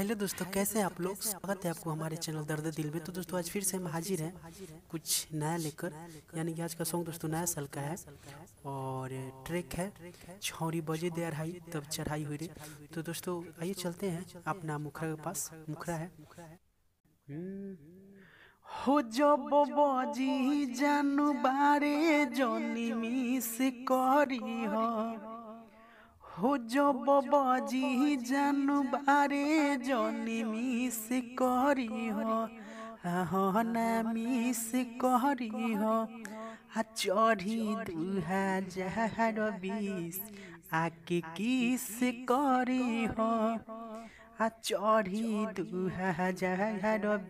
Hello दोस्तों कैसे हैं आप लोग स्वागत है आपको हमारे चैनल दर्द दिल में तो दोस्तों आज फिर से हम हाजिर हैं कुछ नया लेकर यानी कि आज का सॉन्ग दोस्तों नया साल का है और ट्रैक है छौरी बजे दे हाई तब चढ़ाई हुई रही तो दोस्तों तो आइए चलते हैं अपना मुखरा के पास मुखरा है हम्म। हो जब बजी जानू बारे जोनी मिस करी हो हो जब बजी जानू बारे जनी मिस करी हो आहना मिस करी हो आ चढ़ी दुहा जहर बीस आके किस करी हो आ चढ़ी दुहा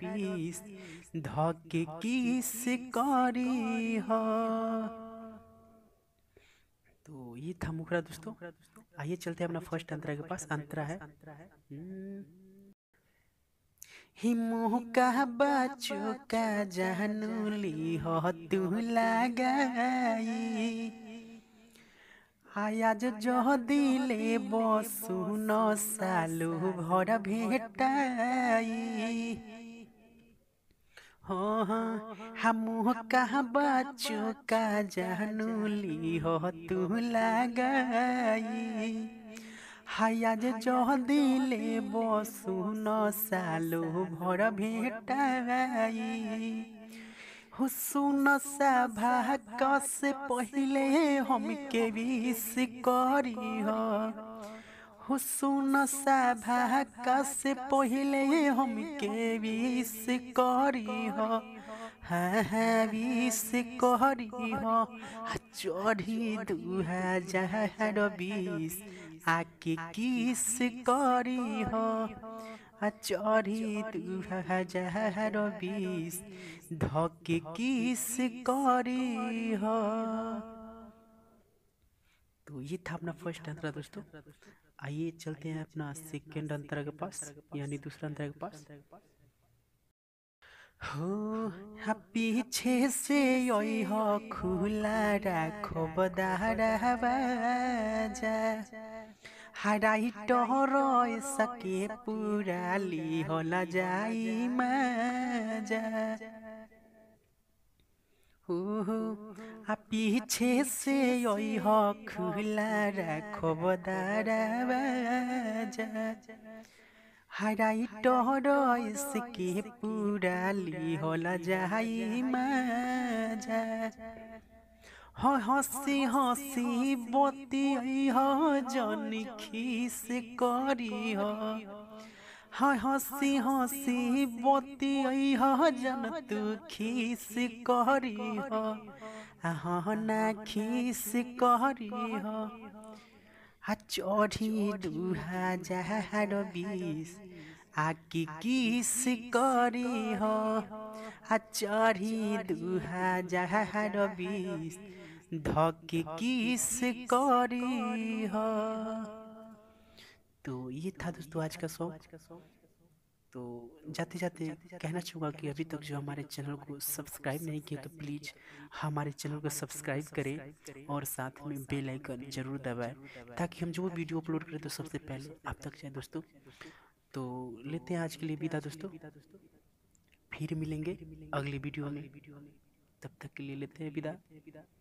बीस धके किस करी हो तो ये था मुखरा दोस्तों आइए चलते हैं अपना फर्स्ट अंतरा के पास अंतरा है हम्म। हिमोह का बच्चों का जहनुली हो तू लगाई जो দিলে বসু ন सालू ভরা भेटाई हो हम कहा बच्चों का जानूली हो तू लगाई हयाज जो दिले बो सुन सालो भर भेटाई हुसुन सभा कस पहले हम के भी करी हो सुन सभाक से पहले हम के विष करी हो हाँ विष करी हो चढ़ी दू जहर विष आके किस करी हो चढ़ी दू जहर विष धके किस करी हो तो ये था अपना फर्स्ट अंतरा दोस्तों आइए चलते हैं अपना सेकेंड अंतरा के पास यानी दूसरा अंतरा के पास हाँ, हाँ, हो पीछे से ओई हो खुला राखो बदारहवा जा हराई टहर सके पूरा ली होला जाई मजा পিছে সে ওই হখুলা রাখব দারাবাজা হারাই টহরই সিকে পুরালি হলা যাই মাজা হসি হসি বতি হ জনিখি সে করি হ হাই হাসি হাসি বতি হা জন তু খিস করি হা খিস করি হা চড়ি দু হাজার বিশ আকি কিস করি হা চড়ি দু হাজার বিশ ধকি কিস করি হা तो ये था तो दोस्तों आज का शो तो जाते जाते कहना चाहूँगा कि अभी तक जो हमारे चैनल को सब्सक्राइब नहीं किया तो प्लीज़ तो हमारे चैनल को सब्सक्राइब करें और साथ में बेल आइकन जरूर दबाएं ताकि हम जो वीडियो तो अपलोड करें तो सबसे पहले आप तक जाए दोस्तों तो लेते हैं आज के लिए विदा दोस्तों फिर मिलेंगे अगली वीडियो में तब तक के लिए लेते हैं विदा